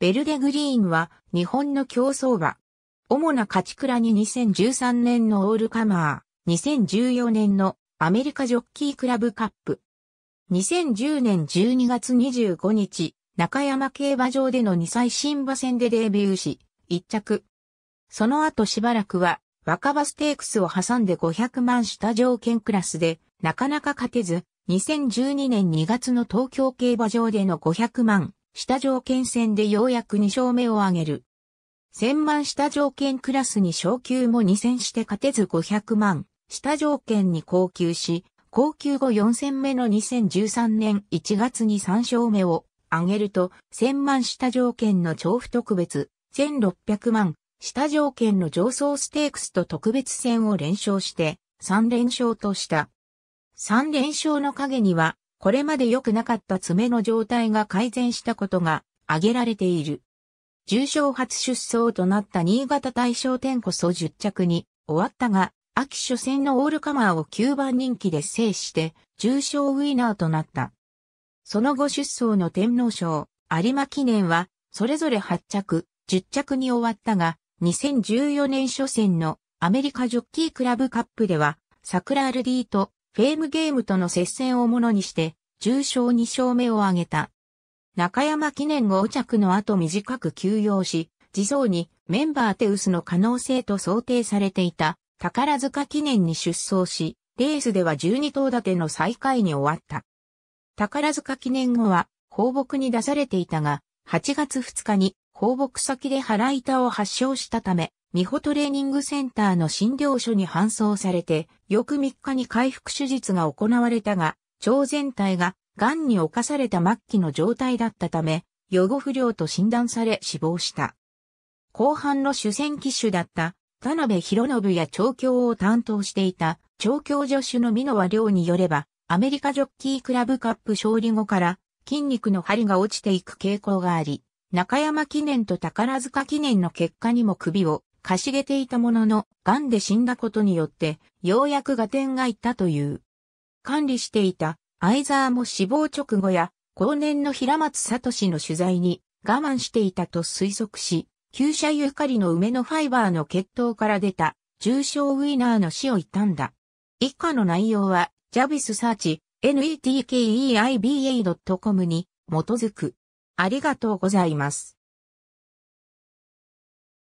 ベルデグリーンは日本の競争馬。主な勝ち倉に2013年のオールカマー、2014年のアメリカジョッキークラブカップ。2010年12月25日、中山競馬場での2歳新馬戦でデビューし、1着。その後しばらくは若葉ステークスを挟んで500万下条件クラスで、なかなか勝てず、2012年2月の東京競馬場での500万下条件戦でようやく2勝目を挙げる。千万下条件クラスに昇級も2戦して勝てず500万、下条件に降級し、降級後4戦目の2013年1月に3勝目を挙げると、千万下条件の調布特別、1600万、下条件の上層ステークスと特別戦を連勝して、3連勝とした。3連勝の陰には、これまで良くなかった爪の状態が改善したことが挙げられている。重症初出走となった新潟大賞店こそ10着に終わったが、秋初戦のオールカマーを9番人気で制して、重賞ウィナーとなった。その後出走の天皇賞、有馬記念は、それぞれ8着、10着に終わったが、2014年初戦のアメリカジョッキークラブカップでは、桜 rd とフェームゲームとの接戦をものにして、重賞2勝目を挙げた。中山記念お着の後短く休養し、地蔵にメンバーテウスの可能性と想定されていた宝塚記念に出走し、レースでは12頭立ての最下位に終わった。宝塚記念後は放牧に出されていたが、8月2日に放牧先で腹板を発症したため、美穂トレーニングセンターの診療所に搬送されて、翌3日に回復手術が行われたが、腸全体が癌に侵された末期の状態だったため、予後不良と診断され死亡した。後半の主戦機種だった田辺博信や調教を担当していた調教助手の美濃和良によれば、アメリカジョッキークラブカップ勝利後から筋肉の針が落ちていく傾向があり、中山記念と宝塚記念の結果にも首をかしげていたものの、癌で死んだことによって、ようやく合点がいったという。管理していた、ザ沢も死亡直後や、後年の平松聡の取材に、我慢していたと推測し、旧車ゆかりの梅のファイバーの血統から出た、重症ウィナーの死を悼んだ。以下の内容は、ジャビスサーチ、netkeiba.com に基づく。ありがとうございます。